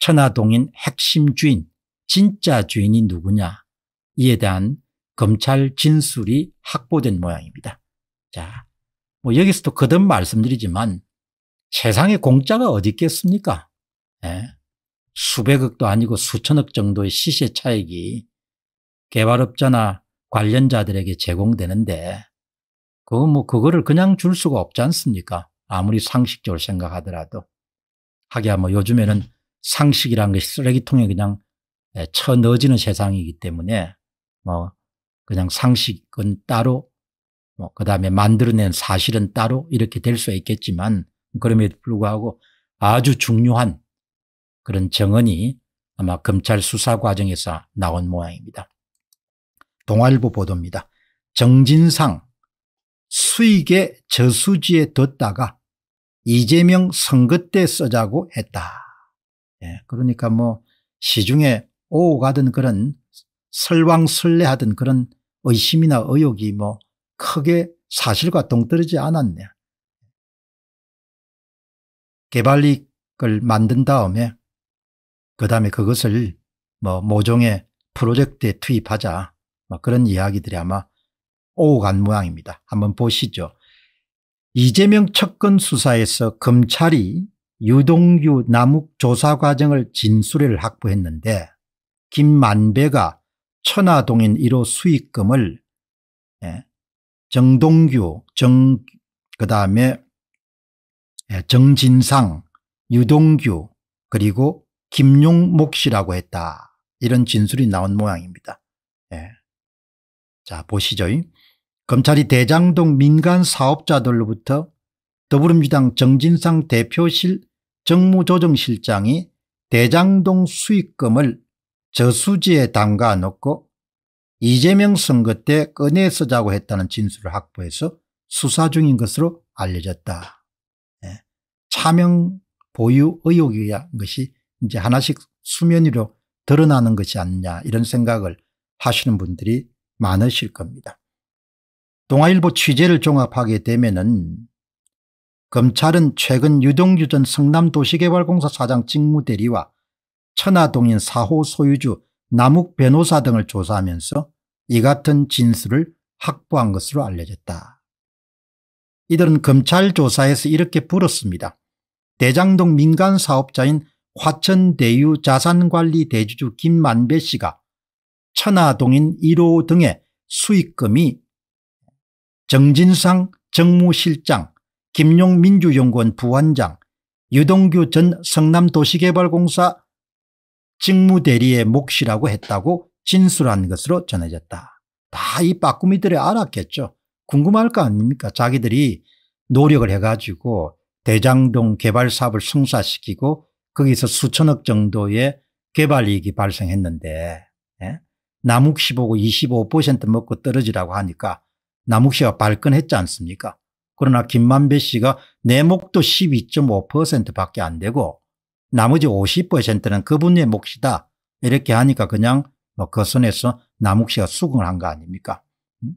천하동인 핵심 주인 진짜 주인이 누구냐 이에 대한 검찰 진술이 확보된 모양입니다. 자, 뭐 여기서도 거듭 말씀드리지만 세상에 공짜가 어디 있겠습니까? 예? 수백억도 아니고 수천억 정도의 시세 차익이 개발업자나 관련자들에게 제공되는데 그거 뭐 그거를 그냥 줄 수가 없지 않습니까? 아무리 상식적으로 생각하더라도 하기야 뭐 요즘에는 상식이라는 것이 쓰레기통에 그냥 예, 쳐 넣어지는 세상이기 때문에 뭐 그냥 상식은 따로 뭐 그다음에 만들어낸 사실은 따로 이렇게 될 수 있겠지만 그럼에도 불구하고 아주 중요한 그런 정언이 아마 검찰 수사 과정에서 나온 모양입니다. 동아일보 보도입니다. 정진상 수익의 저수지에 뒀다가 이재명 선거 때 쓰자고 했다. 예, 그러니까 뭐 시중에 오고 가던 그런 설왕설래하던 그런 의심이나 의욕이 뭐 크게 사실과 동떨어지 않았네. 개발이익을 만든 다음에 그 다음에 그것을 뭐 모종의 프로젝트에 투입하자 뭐 그런 이야기들이 아마 오간 모양입니다. 한번 보시죠. 이재명 측근 수사에서 검찰이 유동규 남욱 조사 과정을 진술을 확보했는데 김만배가 천화동인 1호 수익금을 예, 정동규 정 그다음에 예, 정진상 유동규 그리고 김용목 씨라고 했다. 이런 진술이 나온 모양입니다. 예. 자 보시죠. 검찰이 대장동 민간 사업자들로부터 더불어민주당 정진상 대표실 정무조정실장이 대장동 수익금을 저수지에 담가 놓고 이재명 선거 때 꺼내 쓰자고 했다는 진술을 확보해서 수사 중인 것으로 알려졌다. 예. 차명 보유 의혹이란 것이 이제 하나씩 수면 위로 드러나는 것이 아니냐 이런 생각을 하시는 분들이 많으실 겁니다. 동아일보 취재를 종합하게 되면 은 검찰은 최근 유동규 전 성남도시개발공사 사장 직무대리와 천하동인 4호 소유주 남욱 변호사 등을 조사하면서 이 같은 진술을 확보한 것으로 알려졌다. 이들은 검찰 조사에서 이렇게 불었습니다. 대장동 민간 사업자인 화천대유 자산관리 대주주 김만배 씨가 천하동인 1호 등의 수익금이 정진상 정무실장 김용민주연구원 부원장, 유동규 전 성남도시개발공사 직무대리의 몫이라고 했다고 진술한 것으로 전해졌다. 다 이 빠꾸미들이 알았겠죠. 궁금할 거 아닙니까? 자기들이 노력을 해가지고 대장동 개발 사업을 성사시키고 거기서 수천억 정도의 개발이익이 발생했는데 예? 남욱시 보고 25% 먹고 떨어지라고 하니까 남욱시가 발끈했지 않습니까? 그러나 김만배 씨가 내목도 12.5%밖에 안 되고 나머지 50%는 그분의 몫이다. 이렇게 하니까 그냥 뭐그 선에서 남욱 씨가 수긍을 한 거 아닙니까? 음?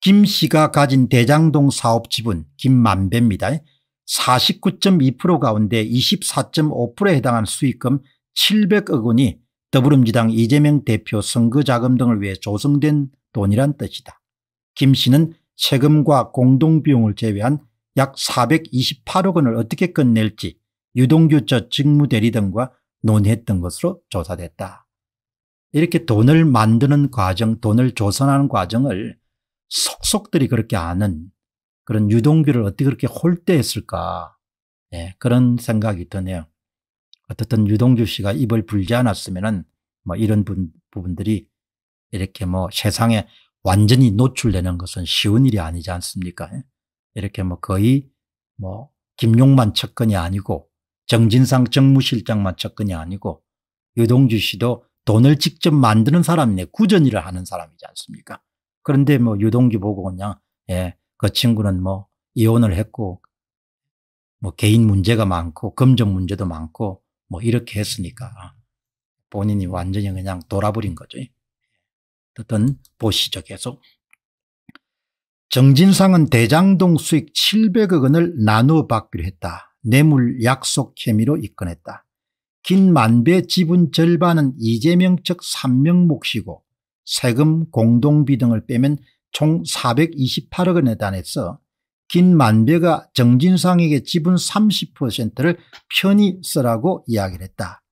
김 씨가 가진 대장동 사업 지분 김만배입니다. 49.2% 가운데 24.5%에 해당한 수익금 700억 원이 더불어민주당 이재명 대표 선거 자금 등을 위해 조성된 돈이란 뜻이다. 김 씨는 세금과 공동비용을 제외한 약 428억 원을 어떻게 끝낼지 유동규 저 직무대리 등과 논의했던 것으로 조사됐다. 이렇게 돈을 만드는 과정 돈을 조선하는 과정을 속속들이 그렇게 아는 그런 유동규를 어떻게 그렇게 홀대했을까 네, 그런 생각이 드네요. 어떻든 유동규 씨가 입을 불지 않았으면 뭐 이런 분, 부분들이 이렇게 뭐 세상에 완전히 노출되는 것은 쉬운 일이 아니지 않습니까? 이렇게 뭐 거의 뭐 김용만 측근이 아니고 정진상 정무실장만 측근이 아니고 유동주 씨도 돈을 직접 만드는 사람이네 구전 일을 하는 사람이지 않습니까? 그런데 뭐 유동주 보고 그냥 예, 그 친구는 뭐 이혼을 했고 뭐 개인 문제가 많고 금전 문제도 많고 뭐 이렇게 했으니까 본인이 완전히 그냥 돌아버린 거죠. 듣던 보시죠 계속. 정진상은 대장동 수익 700억 원을 나누어 받기로 했다. 뇌물 약속 혐의로 입건했다. 김만배 지분 절반은 이재명 측 3명 몫이고 세금 공동비 등을 빼면 총 428억 원에 달해서 김만배가 정진상에게 지분 30%를 편히 쓰라고 이야기를 했다.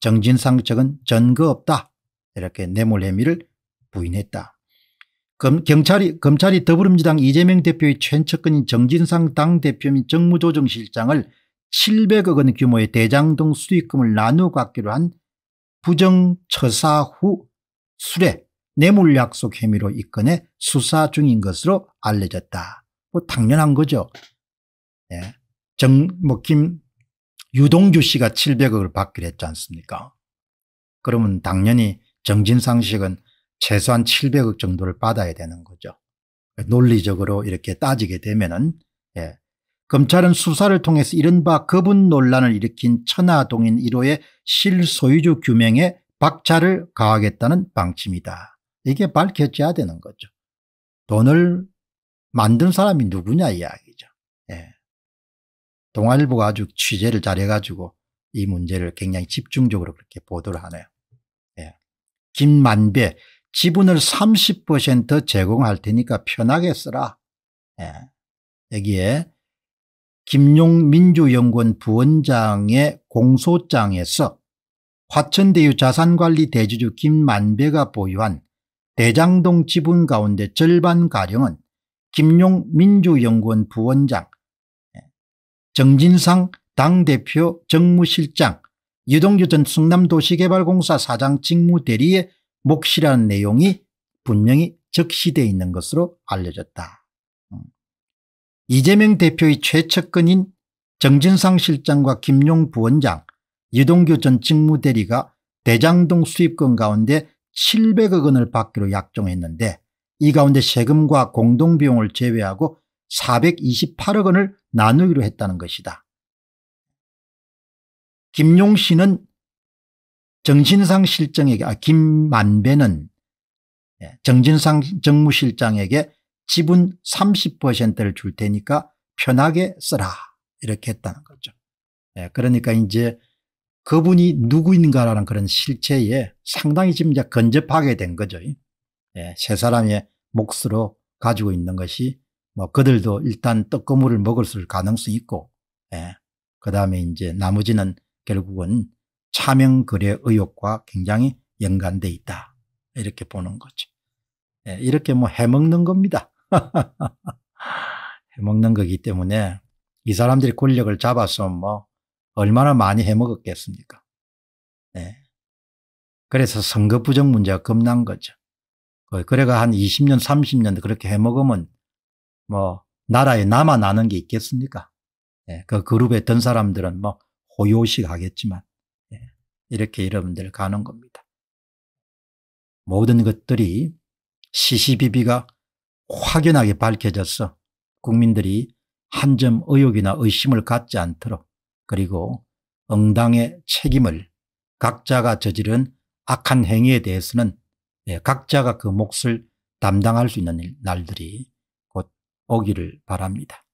정진상 측은 전거 없다. 이렇게 뇌물 혐의를 부인했다. 검, 경찰이, 검찰이 더불어민주당 이재명 대표의 최측근인 정진상 당대표 및 정무조정실장을 700억 원 규모의 대장동 수익금을 나누어 갖기로 한 부정처사 후 수뢰 뇌물약속 혐의로 입건해 수사 중인 것으로 알려졌다. 뭐 당연한 거죠. 예. 정, 뭐, 김, 유동규 씨가 700억을 받기로 했지 않습니까? 그러면 당연히 정진상 씨는 최소한 700억 정도를 받아야 되는 거죠. 논리적으로 이렇게 따지게 되면은 예. 검찰은 수사를 통해서 이른바 거분 논란을 일으킨 천화동인 1호의 실소유주 규명에 박차를 가하겠다는 방침이다. 이게 밝혀져야 되는 거죠. 돈을 만든 사람이 누구냐 이야기죠. 예. 동아일보가 아주 취재를 잘해가지고 이 문제를 굉장히 집중적으로 그렇게 보도를 하네요. 예. 김만배 지분을 30% 제공할 테니까 편하게 쓰라. 예. 여기에 김용민주연구원 부원장의 공소장에서 화천대유 자산관리 대주주 김만배가 보유한 대장동 지분 가운데 절반가량은 김용민주연구원 부원장, 예. 정진상 당대표 정무실장, 유동규 전 충남도시개발공사 사장 직무대리의 몫시라는 내용이 분명히 적시되어 있는 것으로 알려졌다. 음. 이재명 대표의 최측근인 정진상 실장과 김용 부원장, 유동규 전 직무대리가 대장동 수입권 가운데 700억 원을 받기로 약정했는데 이 가운데 세금과 공동비용을 제외하고 428억 원을 나누기로 했다는 것이다. 김용 씨는 정진상 실장에게 아, 김만배는 예, 정진상 정무실장에게 지분 30%를 줄 테니까 편하게 쓰라 이렇게 했다는 거죠. 예, 그러니까 이제 그분이 누구인가라는 그런 실체에 상당히 지금 이제 건접하게 된 거죠. 예, 세 사람의 몫으로 가지고 있는 것이 뭐 그들도 일단 떡거물을 먹을 수 있을 가능성이 있고 그 다음에 이제 나머지는 결국은 차명거래 의혹과 굉장히 연관돼 있다. 이렇게 보는 거죠. 네, 이렇게 뭐 해먹는 겁니다. 해먹는 거기 때문에 이 사람들이 권력을 잡아서 뭐 얼마나 많이 해먹었겠습니까. 네. 그래서 선거 부정 문제가 겁난 거죠. 그래가 한 20년, 30년 그렇게 해먹으면 뭐 나라에 남아나는 게 있겠습니까? 예, 그 그룹에 든 사람들은 뭐 호요식 하겠지만 이렇게 여러분들 가는 겁니다. 모든 것들이 시시비비가 확연하게 밝혀져서 국민들이 한 점 의혹이나 의심을 갖지 않도록 그리고 응당의 책임을 각자가 저지른 악한 행위에 대해서는 예, 각자가 그 몫을 담당할 수 있는 날들이 곧 오기를 바랍니다.